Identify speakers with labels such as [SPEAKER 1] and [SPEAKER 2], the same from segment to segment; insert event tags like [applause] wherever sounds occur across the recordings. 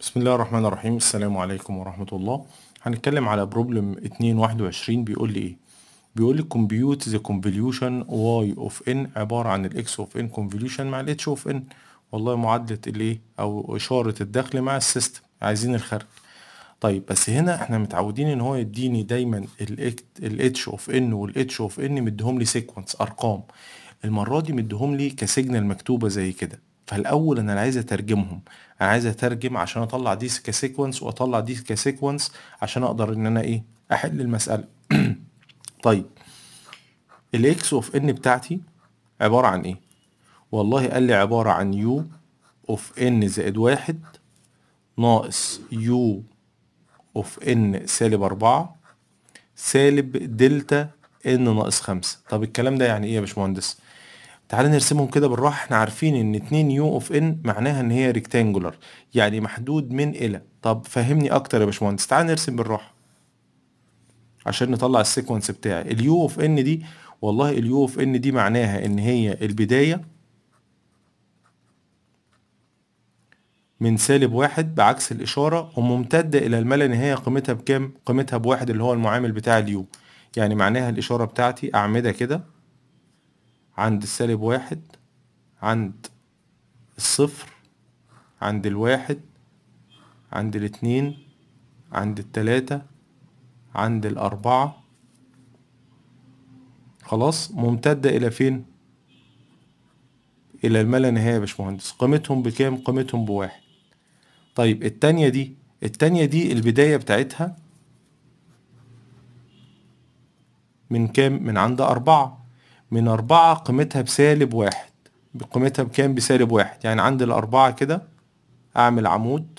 [SPEAKER 1] بسم الله الرحمن الرحيم السلام عليكم ورحمة الله هنتكلم على بروبلم 221 بيقول لي ايه بيقول لي كومبيوت the convolution واي اوف ان عبارة عن الاكس اوف ان convolution مع الاتش اوف ان والله معادلة الايه او اشارة الدخل مع السيستم عايزين الخارج طيب بس هنا احنا متعودين ان هو يديني دايما الاتش اوف ان والاتش اوف ان مديهم لي سيكونس ارقام المرة دي مديهم لي كسيجنال مكتوبة زي كده فالاول انا عايز اترجمهم انا عايز اترجم عشان اطلع دي كسيكونس واطلع دي كسيكونس عشان اقدر ان انا ايه احل المساله [clears throat] طيب الاكس اوف ان بتاعتي عباره عن ايه والله قال لي عباره عن يو اوف ان زائد واحد ناقص يو اوف ان سالب أربعة سالب دلتا ان ناقص خمسة طب الكلام ده يعني ايه يا باشمهندس تعال نرسمهم كده بالراحه احنا عارفين ان 2 يو اوف ان معناها ان هي ريكتانجولار يعني محدود من الى طب فهمني اكتر يا باشمهندس تعال نرسم بالراحه عشان نطلع السيكونس بتاعي اليو اوف ان دي والله اليو اوف ان دي معناها ان هي البدايه من سالب واحد بعكس الاشاره وممتده الى الملا ان هي قيمتها بكام قيمتها بواحد اللي هو المعامل بتاع اليو يعني معناها الاشاره بتاعتي اعمده كده عند السالب واحد عند الصفر عند الواحد عند الاتنين عند التلاتة عند الأربعة خلاص ممتدة إلى فين؟ إلى الملا نهاية يا باشمهندس قيمتهم بكام؟ قيمتهم بواحد طيب التانية دي التانية دي البداية بتاعتها من كام؟ من عند أربعة من أربعة قيمتها بسالب واحد قيمتها بكام بسالب واحد يعني عند الأربعة كده أعمل عمود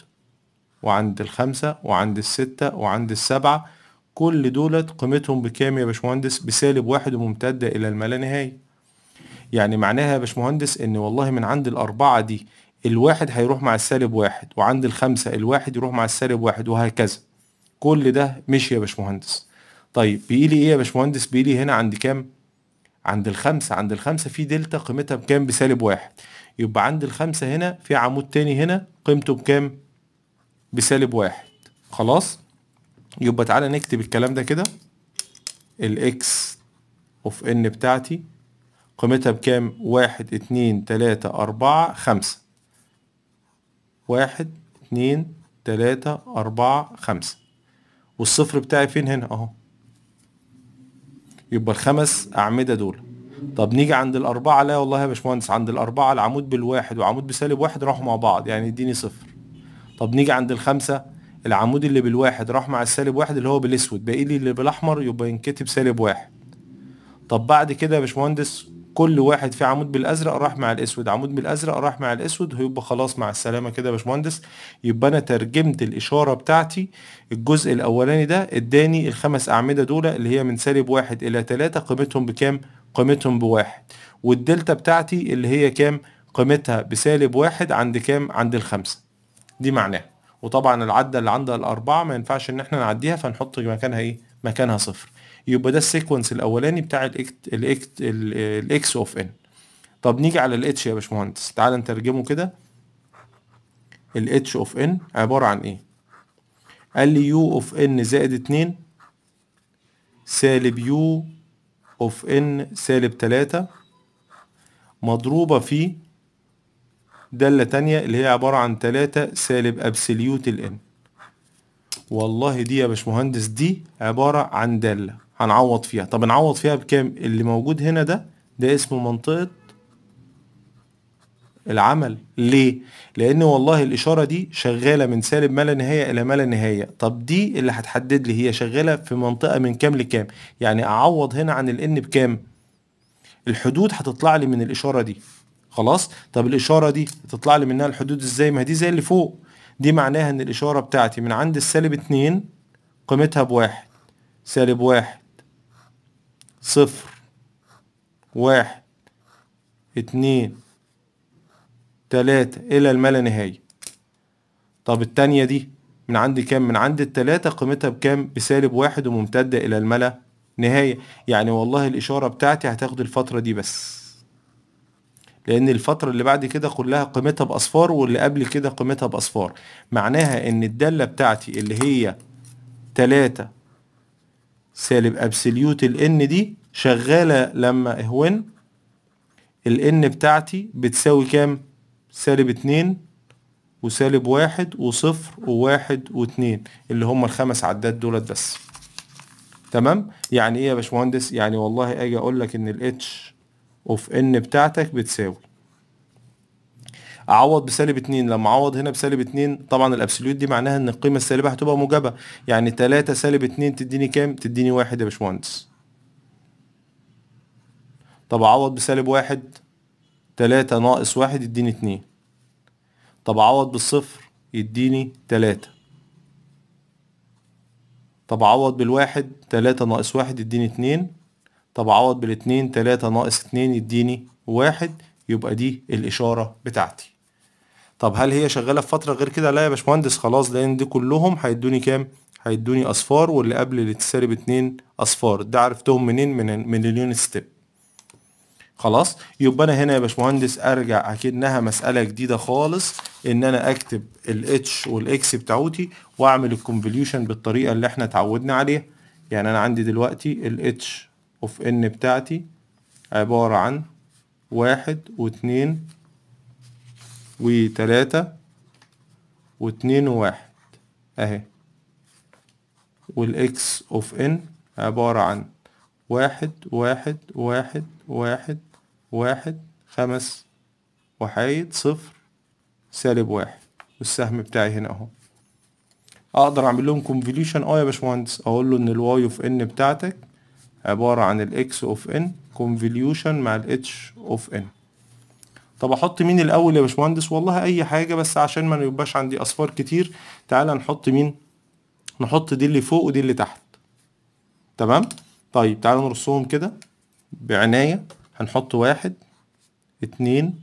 [SPEAKER 1] وعند الخمسة وعند الستة وعند السبعة كل دولت قيمتهم بكام يا باشمهندس بسالب واحد وممتدة إلى الملانهاية يعني معناها يا باشمهندس إن والله من عند الأربعة دي الواحد هيروح مع السالب واحد وعند الخمسة الواحد يروح مع السالب واحد وهكذا كل ده مشي يا باشمهندس طيب بيقي لي ايه يا باشمهندس بيقي لي هنا عند كام عند الخمسة عند الخمسة في دلتا قيمتها بكام بسالب واحد يبقى عند الخمسة هنا في عمود تاني هنا قيمته بكام بسالب واحد خلاص يبقى تعالى نكتب الكلام ده كده الاكس اوف ان بتاعتي قيمتها بكام واحد اتنين تلاتة اربعة خمسة واحد اتنين تلاتة اربعة خمسة والصفر بتاعي فين هنا اهو يبقى الخمس اعمده دول طب نيجي عند الاربعه لا والله يا باشمهندس عند الاربعه العمود بالواحد وعمود بسالب واحد راحوا مع بعض يعني اديني صفر طب نيجي عند الخمسه العمود اللي بالواحد راح مع السالب واحد اللي هو بالاسود باقي لي اللي بالاحمر يبقى ينكتب سالب واحد طب بعد كده يا باشمهندس كل واحد في عمود بالازرق راح مع الاسود عمود بالازرق راح مع الاسود هيبقى خلاص مع السلامه كده يا باشمهندس يبقى انا ترجمت الاشاره بتاعتي الجزء الاولاني ده اداني الخمس اعمده دول اللي هي من سالب واحد الى تلاتة قيمتهم بكام قيمتهم بواحد والدلتا بتاعتي اللي هي كام قيمتها بسالب واحد عند كام عند الخمسة دي معناها وطبعا العدة اللي عندها الأربعة ما ينفعش إن احنا نعديها فنحط مكانها إيه مكانها صفر يبقى ده السيكونس الاولاني بتاع الاكس اوف ان طب نيجي على الاتش يا باشمهندس تعال نترجمه كده الاتش اوف ان عباره عن ايه قال لي يو اوف ان زائد 2 سالب يو اوف ان سالب 3 مضروبه في دالة تانية اللي هي عبارة عن 3 سالب ابسليوت الان والله دي يا باشمهندس دي عبارة عن دالة هنعوض فيها طب نعوض فيها بكام اللي موجود هنا ده ده اسمه منطقة العمل ليه لان والله الاشاره دي شغاله من سالب ما لا نهايه الى ما لا نهايه طب دي اللي هتحدد لي هي شغاله في منطقه من كام لكام يعني اعوض هنا عن الان بكام الحدود هتطلع لي من الاشاره دي خلاص طب الاشاره دي تطلع لي منها الحدود ازاي ما دي زي اللي فوق دي معناها ان الاشاره بتاعتي من عند السالب اتنين قيمتها بواحد سالب واحد صفر واحد اتنين تلاتة إلى الما لا نهاية طب التانية دي من عند كام؟ من عند التلاتة قيمتها بكام؟ بسالب واحد وممتدة إلى الما لا نهاية يعني والله الإشارة بتاعتي هتاخد الفترة دي بس لأن الفترة اللي بعد كده كلها قيمتها بأصفار واللي قبل كده قيمتها بأصفار معناها إن الدالة بتاعتي اللي هي تلاتة سالب ابسوليوت الان دي شغالة لما اهون الان بتاعتي بتساوي كام سالب اتنين وسالب واحد وصفر وواحد واتنين اللي هما الخمس عدات دولت بس تمام يعني ايه يا باشمهندس يعني والله اجي اقول لك ان الاتش اوف ان بتاعتك بتساوي اعوض بسالب 2 لما اعوض هنا بسالب 2 طبعا الابسوليوت دي معناها ان القيمه السالبه هتبقى موجبه يعني 3 سالب 2 تديني كام تديني 1 يا باشمهندس طب اعوض بسالب 1 3 ناقص 1 يديني 2 طب اعوض بالصفر يديني 3 طب اعوض بالواحد 3 ناقص 1 يديني 2 طب اعوض بالاثنين 3 ناقص 2 يديني 1 يبقى دي الإشارة بتاعتي طب هل هي شغاله في فتره غير كده لا يا باشمهندس خلاص لان دي كلهم هيدوني كام هيدوني اصفار واللي قبل اللي تسرب اتنين اصفار ده عرفتهم منين من من اليون ستيب خلاص يبقى انا هنا يا باشمهندس ارجع اكنها مساله جديده خالص ان انا اكتب الاتش والاكس بتاعوتي واعمل الكونفوليوشن بالطريقه اللي احنا اتعودنا عليها يعني انا عندي دلوقتي الاتش اوف ان بتاعتي عباره عن واحد واتنين وتلاتة واتنين وواحد اهي والاكس اوف ان عبارة عن واحد واحد واحد واحد واحد خمس وحايد صفر سالب واحد والسهم بتاعي هنا اهو اقدر اعمل لهم كونفوليوشن اه يا باشمهندس اقول له ان الواي اوف ان بتاعتك عبارة عن الاكس اوف ان كونفليوشن مع الاتش اوف ان طب احط مين الاول يا باشمهندس والله اي حاجه بس عشان ما يبقاش عندي اصفار كتير تعالى نحط مين نحط دي اللي فوق ودي اللي تحت تمام طيب تعالى نرصهم كده بعنايه هنحط واحد اتنين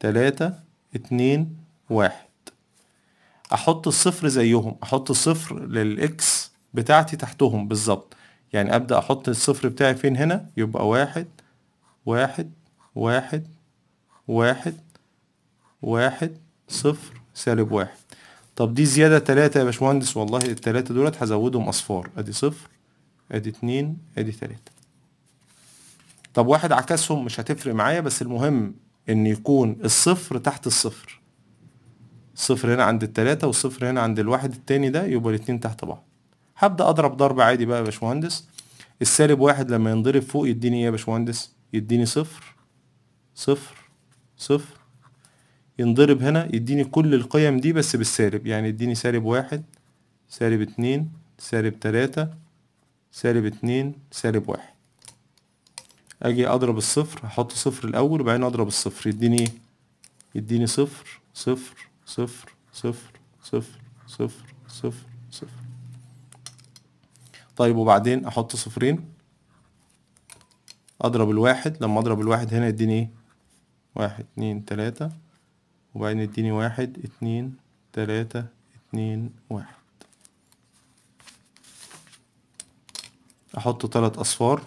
[SPEAKER 1] تلاتة اتنين واحد احط الصفر زيهم احط الصفر للاكس بتاعتي تحتهم بالظبط يعني ابدا احط الصفر بتاعي فين هنا يبقى واحد واحد واحد واحد واحد صفر سالب واحد طب دي زيادة تلاتة يا باشمهندس والله التلاتة دولت هزودهم أصفار أدي صفر أدي اتنين أدي تلاتة طب واحد عكسهم مش هتفرق معايا بس المهم إن يكون الصفر تحت الصفر صفر هنا عند التلاتة والصفر هنا عند الواحد التاني ده يبقى الاتنين تحت بعض هبدأ أضرب ضرب عادي بقى يا باشمهندس السالب واحد لما ينضرب فوق يديني إيه يا باشمهندس؟ يديني صفر صفر صفر ينضرب هنا يديني كل القيم دي بس بالسالب يعني يديني سالب واحد سالب اتنين سالب تلاتة سالب اتنين سالب واحد اجي اضرب الصفر احط صفر الاول وبعدين اضرب الصفر يديني ايه يديني صفر صفر صفر صفر صفر صفر صفر صفر طيب وبعدين احط صفرين اضرب الواحد لما اضرب الواحد هنا يديني ايه واحد اتنين تلاتة وبعدين اديني واحد اتنين تلاتة اتنين واحد احط تلات اصفار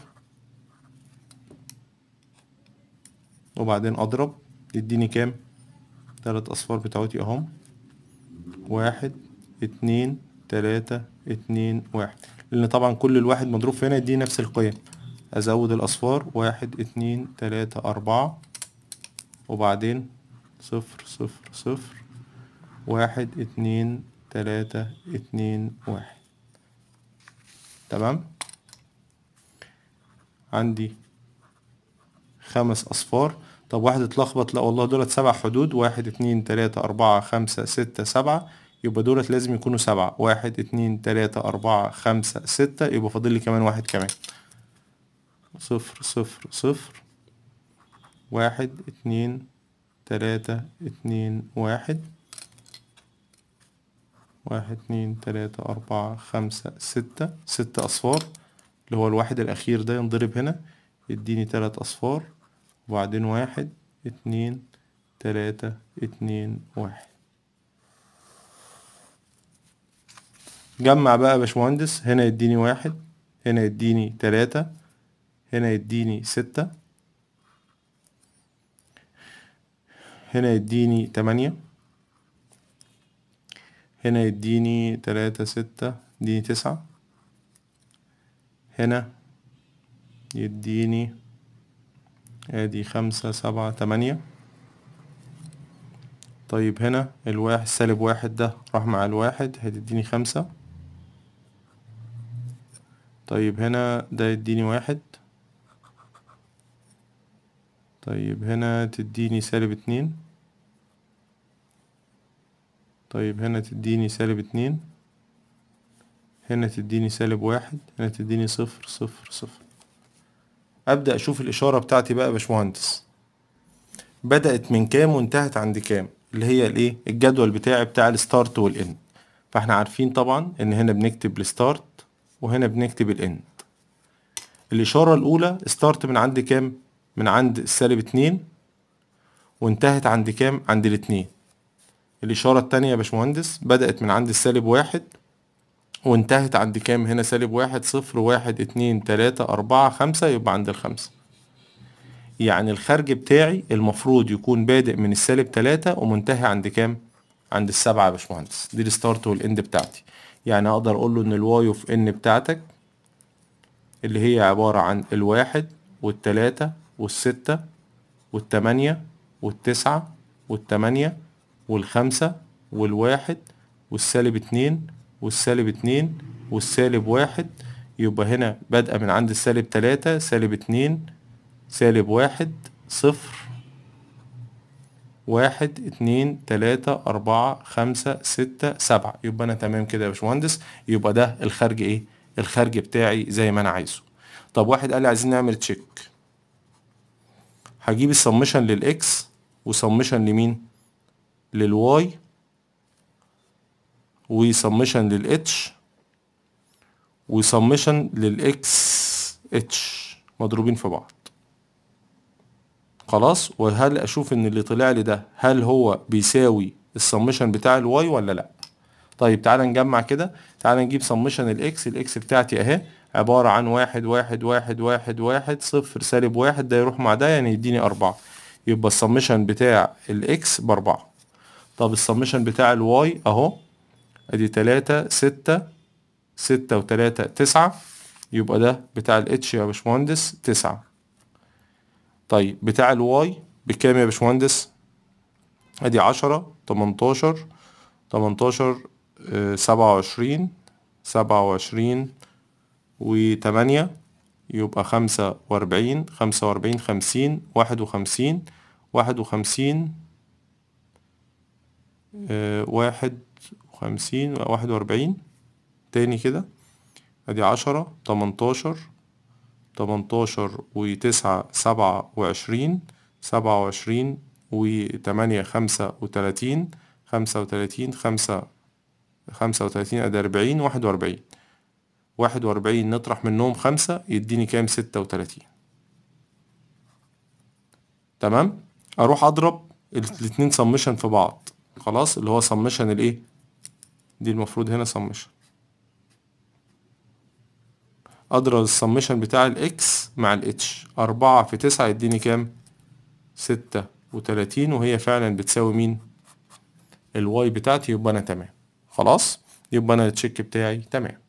[SPEAKER 1] وبعدين اضرب يديني كام تلات اصفار بتاعتي اهم واحد اتنين تلاتة اتنين واحد لان طبعا كل الواحد مضروب في هنا يديني نفس القيم ازود الاصفار واحد اتنين تلاتة اربعة وبعدين صفر صفر صفر واحد اتنين تلاتة اتنين واحد تمام عندي خمس أصفار طب واحد اتلخبط لا والله دولت سبع حدود واحد اتنين تلاتة أربعة خمسة ستة سبعة يبقى دولت لازم يكونوا سبعة واحد اتنين تلاتة أربعة خمسة ستة يبقى فاضل لي كمان واحد كمان صفر صفر صفر واحد اتنين تلاتة اتنين واحد واحد اتنين تلاتة أربعة خمسة ستة ست أصفار اللي هو الواحد الأخير ده ينضرب هنا يديني تلات أصفار وبعدين واحد اتنين تلاتة اتنين واحد جمع بقى يا باشمهندس هنا يديني واحد هنا يديني تلاتة هنا يديني ستة هنا يديني تمانية هنا يديني تلاتة ستة يديني تسعة هنا يديني ادي خمسة سبعة تمانية طيب هنا الواحد سالب واحد ده راح مع الواحد هتديني خمسة طيب هنا ده يديني واحد طيب هنا تديني سالب اتنين طيب هنا تديني سالب اتنين هنا تديني سالب واحد هنا تديني صفر صفر صفر أبدأ أشوف الإشارة بتاعتي بقى يا باشمهندس بدأت من كام وانتهت عند كام اللي هي الايه الجدول بتاعي بتاع الستارت والاند فاحنا عارفين طبعا ان هنا بنكتب الستارت وهنا بنكتب الاند الإشارة الأولى ستارت من عند كام من عند السالب اتنين وانتهت عند كام عند الاتنين الإشارة التانية يا باشمهندس بدأت من عند السالب واحد وانتهت عند كام هنا سالب واحد صفر واحد اتنين تلاتة أربعة خمسة يبقى عند الخمسة يعني الخرج بتاعي المفروض يكون بادئ من السالب تلاتة ومنتهي عند كام عند السبعة يا باشمهندس دي الستارت والاند بتاعتي يعني اقدر اقول له ان الواي اوف ان بتاعتك اللي هي عبارة عن الواحد والتلاتة والستة والتمانية والتسعة والتمانية والخمسة والواحد والسالب اتنين والسالب اتنين والسالب واحد يبقى هنا بادئة من عند السالب تلاتة سالب اتنين سالب واحد صفر واحد اتنين تلاتة أربعة خمسة ستة سبعة يبقى أنا تمام كده يا باشمهندس يبقى ده الخارج إيه؟ الخارج بتاعي زي ما أنا عايزه طب واحد قال لي عايزين نعمل تشيك هجيب السمشن للاكس وسمشن لمين للواي وسمشن للاتش وسمشن للاكس اتش مضروبين في بعض خلاص وهل اشوف ان اللي طلع لي ده هل هو بيساوي السمشن بتاع الواي ولا لا طيب تعالى نجمع كده تعالى نجيب سمشن الاكس الاكس بتاعتي اهي عبارة عن واحد واحد واحد واحد واحد صفر سالب واحد ده يروح مع ده يعني يديني أربعة يبقى السمشن بتاع الإكس بأربعة طب السمشن بتاع الواي أهو أدي تلاتة ستة ستة وتلاتة تسعة يبقى ده بتاع الاتش يا باشمهندس تسعة طيب بتاع الواي بكام يا باشمهندس ادي عشرة تمنتاشر تمنتاشر آه، سبعة وعشرين سبعة وعشرين وتمانية يبقى خمسة وأربعين خمسة وأربعين خمسين واحد وخمسين واحد وخمسين آه، واحد وخمسين واحد وأربعين تاني كده أدي عشرة تمنتاشر تمنتاشر وتسعة سبعة وعشرين سبعة وعشرين وتمانية خمسة وتلاتين خمسة وتلاتين خمسة خمسة وتلاتين أدي أربعين واحد وأربعين واحد وأربعين نطرح منهم خمسة يديني كام ستة وتلاتين تمام أروح أضرب الاتنين سمشن في بعض خلاص اللي هو سمشن الإيه دي المفروض هنا سمشن أضرب السمشن بتاع الإكس مع الإتش أربعة في تسعة يديني كام ستة وتلاتين وهي فعلا بتساوي مين الواي بتاعتي يبقى أنا تمام خلاص يبقى أنا التشيك بتاعي تمام